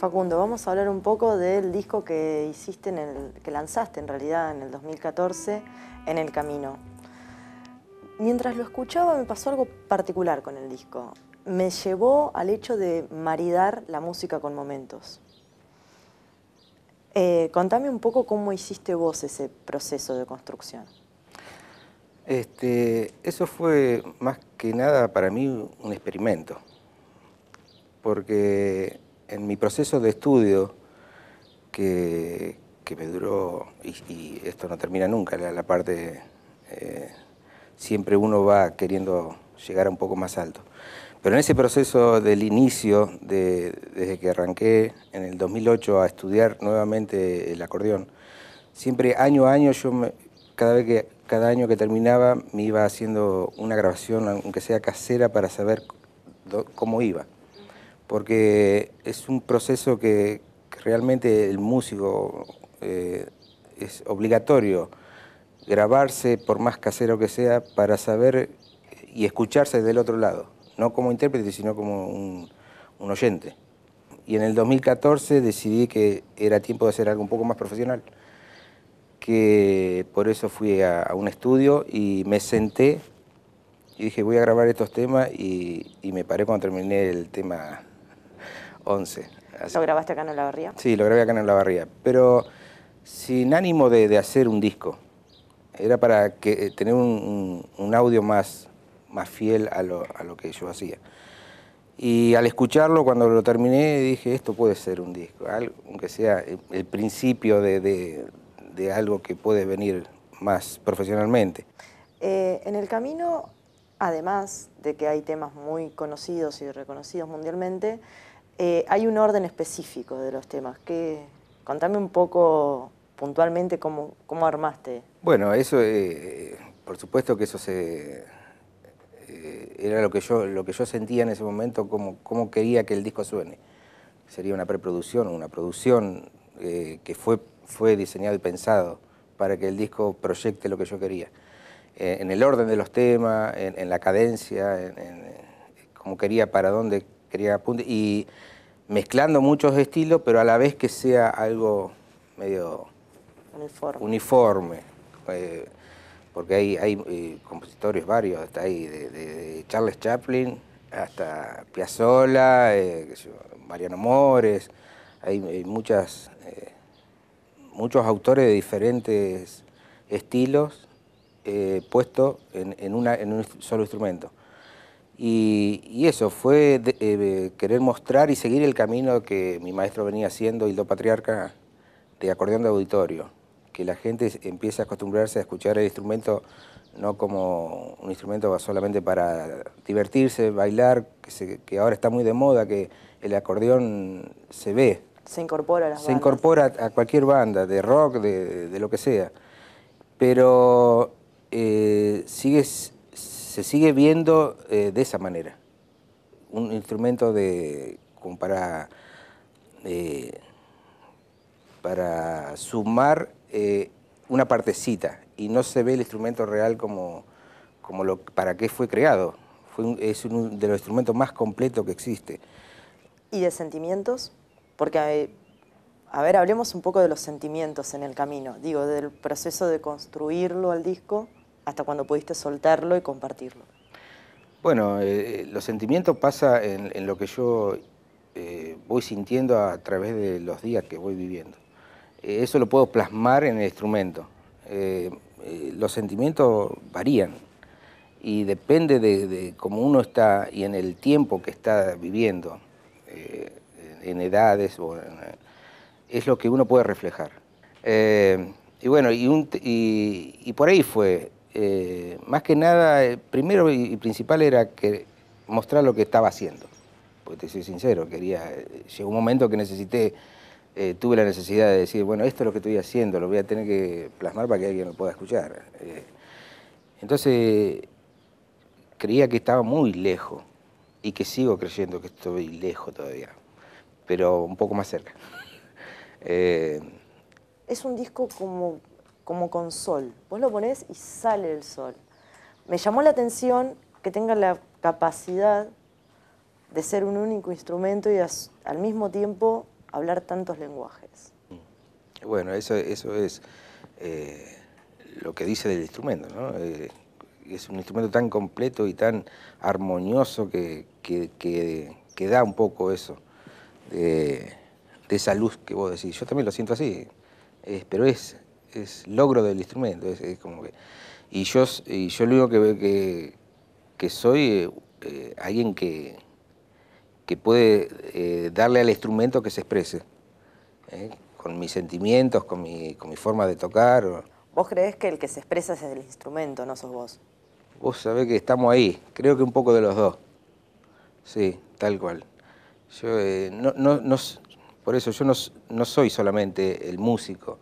Facundo, vamos a hablar un poco del disco que hiciste, en el, que lanzaste en realidad en el 2014, En el Camino. Mientras lo escuchaba me pasó algo particular con el disco. Me llevó al hecho de maridar la música con momentos. Eh, contame un poco cómo hiciste vos ese proceso de construcción. Este, eso fue más que nada para mí un experimento, porque en mi proceso de estudio, que, me duró, y, esto no termina nunca, la, parte, eh, siempre uno va queriendo llegar a un poco más alto. Pero en ese proceso del inicio, de, desde que arranqué en el 2008 a estudiar nuevamente el acordeón, siempre año a año yo cada vez que cada año que terminaba me iba haciendo una grabación, aunque sea casera, para saber cómo iba porque es un proceso que, realmente el músico eh, es obligatorio grabarse, por más casero que sea, para saber y escucharse del otro lado, no como intérprete, sino como un, oyente. Y en el 2014 decidí que era tiempo de hacer algo un poco más profesional, que por eso fui a, un estudio y me senté y dije voy a grabar estos temas y, y me paré cuando terminé el tema ¿Lo grabaste acá en la barría? Sí, lo grabé acá en la barría. pero sin ánimo de, hacer un disco. Era para eh, tener un, audio más, más fiel a lo, que yo hacía. Y al escucharlo, cuando lo terminé, dije, esto puede ser un disco, aunque sea el principio de, algo que puede venir más profesionalmente. Eh, en el camino, además de que hay temas muy conocidos y reconocidos mundialmente, eh, hay un orden específico de los temas. contame un poco puntualmente cómo, armaste. Bueno, eso, eh, por supuesto que eso se, eh, era lo que, yo, lo que yo sentía en ese momento, cómo, cómo quería que el disco suene. Sería una preproducción, una producción que fue, fue diseñado y pensado para que el disco proyecte lo que yo quería. en el orden de los temas, en, la cadencia, en, cómo quería para dónde quería y mezclando muchos estilos, pero a la vez que sea algo medio uniforme. Eh, porque hay, hay eh, compositores varios, está ahí, de, Charles Chaplin hasta Piazzolla, eh, Mariano Mores, hay, muchas, muchos autores de diferentes estilos puestos en, en un solo instrumento. Y, eso, fue eh, querer mostrar y seguir el camino que mi maestro venía haciendo, Hildo Patriarca, de acordeón de auditorio. Que la gente empiece a acostumbrarse a escuchar el instrumento no como un instrumento solamente para divertirse, bailar, que, ahora está muy de moda, que el acordeón se ve. Se incorpora a las Se incorpora a cualquier banda, de rock, de, lo que sea. Pero eh, sigues se sigue viendo eh, de esa manera. Un instrumento de, como para, eh, sumar eh, una partecita y no se ve el instrumento real como, lo, para qué fue creado. Fue es uno de los instrumentos más completos que existe. ¿Y de sentimientos? Porque, a ver, hablemos un poco de los sentimientos en el camino. Digo, del proceso de construirlo al disco hasta cuando pudiste soltarlo y compartirlo? Bueno, eh, los sentimientos pasan en, lo que yo eh, voy sintiendo a través de los días que voy viviendo. Eh, eso lo puedo plasmar en el instrumento. los sentimientos varían y depende de, cómo uno está y en el tiempo que está viviendo, en edades, es lo que uno puede reflejar. y bueno, y por ahí fue eh, más que nada, eh, primero y principal era mostrar lo que estaba haciendo. Porque te soy sincero, quería, eh, llegó un momento que necesité, tuve la necesidad de decir, bueno, esto es lo que estoy haciendo, lo voy a tener que plasmar para que alguien lo pueda escuchar. entonces, creía que estaba muy lejos y que sigo creyendo que estoy lejos todavía, pero un poco más cerca. es un disco como como con sol. Vos lo ponés y sale el sol. Me llamó la atención que tenga la capacidad de ser un único instrumento y al mismo tiempo hablar tantos lenguajes. Mm. Bueno, eso, eso es eh, lo que dice del instrumento, ¿no? Eh, es un instrumento tan completo y tan armonioso que, que, da un poco eso, de, de, esa luz que vos decís. Yo también lo siento así, eh, pero es es logro del instrumento. Es, como que, y, yo, y yo lo único que, veo que soy eh, eh, alguien que, que puede eh, darle al instrumento que se exprese, con mis sentimientos, con mi, con mi forma de tocar. ¿Vos crees que el que se expresa es el instrumento, no sos vos? Vos sabés que estamos ahí, creo que un poco de los dos. Sí, tal cual. Yo, no, no, por eso yo no, no soy solamente el músico,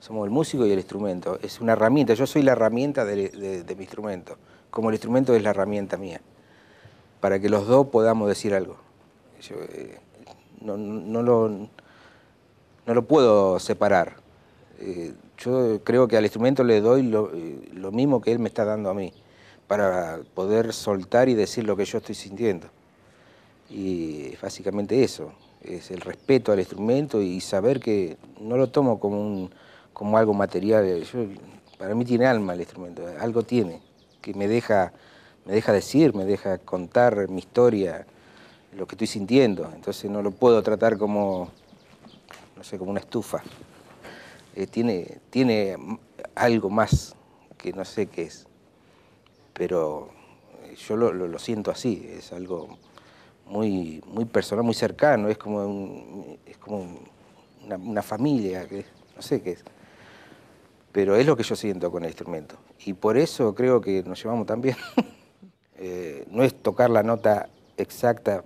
somos el músico y el instrumento. Es una herramienta. Yo soy la herramienta de, mi instrumento, como el instrumento es la herramienta mía, para que los dos podamos decir algo. Eh, no, lo, no lo puedo separar. Eh, yo creo que al instrumento le doy lo, eh, lo, mismo que él me está dando a mí, para poder soltar y decir lo que yo estoy sintiendo. Y básicamente eso, es el respeto al instrumento y saber que no lo tomo como un como algo material. Eh, yo, para mí tiene alma el instrumento, eh, algo tiene, que me deja, me deja decir, me deja contar mi historia, lo que estoy sintiendo. Entonces no lo puedo tratar como, no sé, como una estufa. Eh, tiene, tiene algo más que no sé qué es, pero yo lo, siento así, es algo muy, muy personal, muy cercano, es como, es como una, familia, que, no sé qué es pero es lo que yo siento con el instrumento. Y por eso creo que nos llevamos tan bien. Eh, no es tocar la nota exacta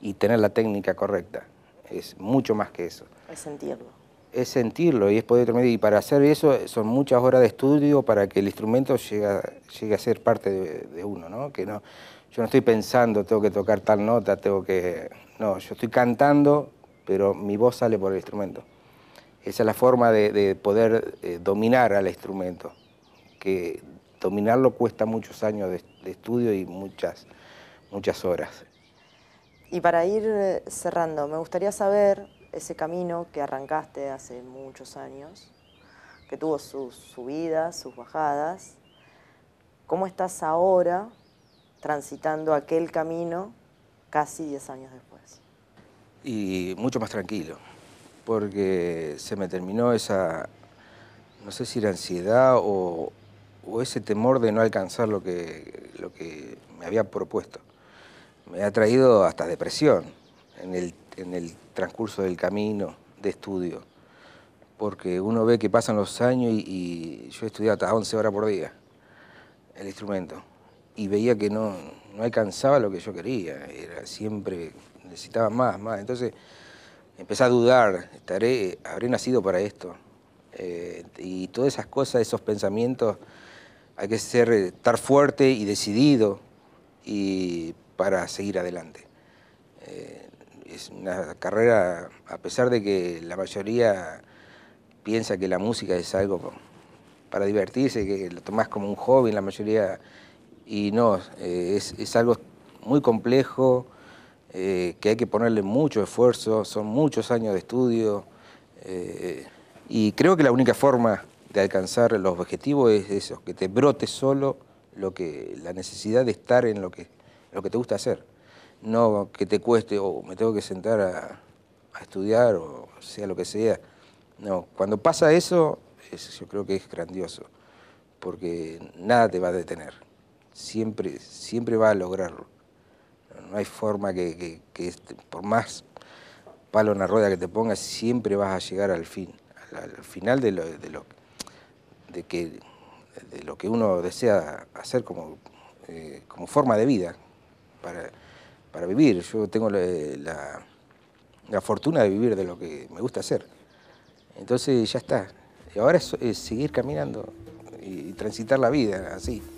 y tener la técnica correcta, es mucho más que eso. Es sentirlo. Es sentirlo y es poder transmitir. Y para hacer eso son muchas horas de estudio para que el instrumento llegue a, ser parte de, uno, ¿no? Que no, yo no estoy pensando, tengo que tocar tal nota, tengo que... No, yo estoy cantando, pero mi voz sale por el instrumento. Esa es la forma de, poder eh, dominar al instrumento, que dominarlo cuesta muchos años de, estudio y muchas, muchas horas. Y para ir eh, cerrando, me gustaría saber ese camino que arrancaste hace muchos años, que tuvo sus subidas, sus bajadas, ¿cómo estás ahora transitando aquel camino casi 10 años después? Y mucho más tranquilo porque se me terminó esa, no sé si era ansiedad o, o ese temor de no alcanzar lo que, lo que me había propuesto. Me ha traído hasta depresión en el, en el transcurso del camino de estudio, porque uno ve que pasan los años y, y yo estudiaba hasta 11 horas por día el instrumento y veía que no, no alcanzaba lo que yo quería, era siempre necesitaba más, más. Entonces empecé a dudar, estaré, habré nacido para esto. Eh, y todas esas cosas, esos pensamientos, hay que ser, eh, estar fuerte y decidido y para seguir adelante. Eh, es una carrera, a pesar de que la mayoría piensa que la música es algo para divertirse, que lo tomás como un hobby la mayoría, y no, es, es algo muy complejo, eh, que hay que ponerle mucho esfuerzo, son muchos años de estudio eh, y creo que la única forma de alcanzar los objetivos es eso, que te brote solo lo que, la necesidad de estar en lo que, lo que te gusta hacer, no que te cueste o oh, me tengo que sentar a, estudiar o sea lo que sea. No, cuando pasa eso, yo creo que es grandioso, porque nada te va a detener, siempre, siempre va a lograrlo no hay forma que, que, este, por más palo en la rueda que te pongas, siempre vas a llegar al fin, al, final de lo, de lo, de que, de lo que uno desea hacer como, eh, como forma de vida para, para vivir. Yo tengo la, la, fortuna de vivir de lo que me gusta hacer. Entonces ya está. Y ahora es, seguir caminando y transitar la vida así.